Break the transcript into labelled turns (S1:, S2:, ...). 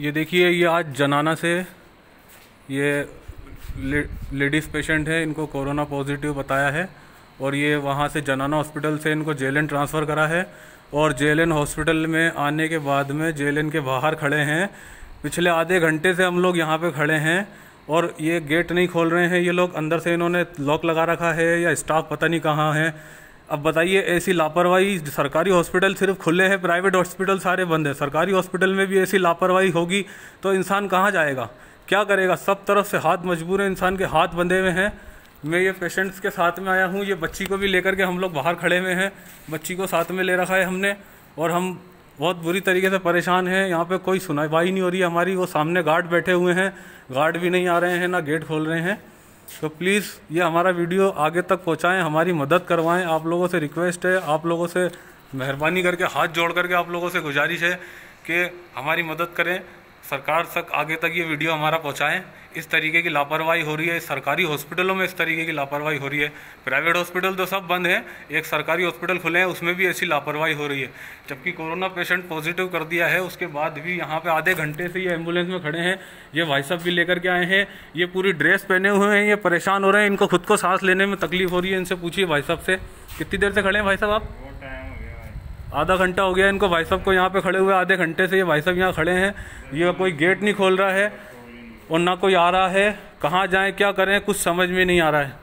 S1: ये देखिए ये आज जनाना से ये लेडीज़ पेशेंट है इनको कोरोना पॉजिटिव बताया है और ये वहाँ से जनाना हॉस्पिटल से इनको जेएलएन ट्रांसफ़र करा है और जेएलएन हॉस्पिटल में आने के बाद में जेएलएन के बाहर खड़े हैं पिछले आधे घंटे से हम लोग यहाँ पे खड़े हैं और ये गेट नहीं खोल रहे हैं ये लोग अंदर से इन्होंने लॉक लगा रखा है या स्टाफ पता नहीं कहाँ है अब बताइए ऐसी लापरवाही सरकारी हॉस्पिटल सिर्फ खुले हैं प्राइवेट हॉस्पिटल सारे बंद हैं सरकारी हॉस्पिटल में भी ऐसी लापरवाही होगी तो इंसान कहाँ जाएगा क्या करेगा सब तरफ से हाथ मजबूर है इंसान के हाथ बंधे हुए हैं मैं ये पेशेंट्स के साथ में आया हूँ ये बच्ची को भी लेकर के हम लोग बाहर खड़े हुए हैं बच्ची को साथ में ले रखा है हमने और हम बहुत बुरी तरीके से परेशान हैं यहाँ पर कोई सुनवाई नहीं हो रही है हमारी वो सामने गार्ड बैठे हुए हैं गार्ड भी नहीं आ रहे हैं ना गेट खोल रहे हैं तो प्लीज़ ये हमारा वीडियो आगे तक पहुँचाएँ हमारी मदद करवाएँ आप लोगों से रिक्वेस्ट है आप लोगों से मेहरबानी करके हाथ जोड़ करके आप लोगों से गुजारिश है कि हमारी मदद करें सरकार तक आगे तक ये वीडियो हमारा पहुँचाएँ इस तरीके की लापरवाही हो रही है सरकारी हॉस्पिटलों में इस तरीके की लापरवाही हो रही है प्राइवेट हॉस्पिटल तो सब बंद हैं एक सरकारी हॉस्पिटल खुले हैं उसमें भी ऐसी लापरवाही हो रही है जबकि कोरोना पेशेंट पॉजिटिव कर दिया है उसके बाद भी यहाँ पे आधे घंटे से ये एम्बुलेंस में खड़े हैं ये भाई साहब भी लेकर के आए हैं ये पूरी ड्रेस पहने हुए हैं ये परेशान हो रहे हैं इनको खुद को सांस लेने में तकलीफ हो रही है इनसे पूछिए भाई साहब से कितनी देर से खड़े हैं भाई साहब आप आधा घंटा हो गया इनको भाई साहब को यहाँ पे खड़े हुए आधे घंटे से ये भाई साहब यहाँ खड़े हैं ये कोई गेट नहीं खोल रहा है और ना कोई आ रहा है कहाँ जाएं क्या करें कुछ समझ में नहीं आ रहा है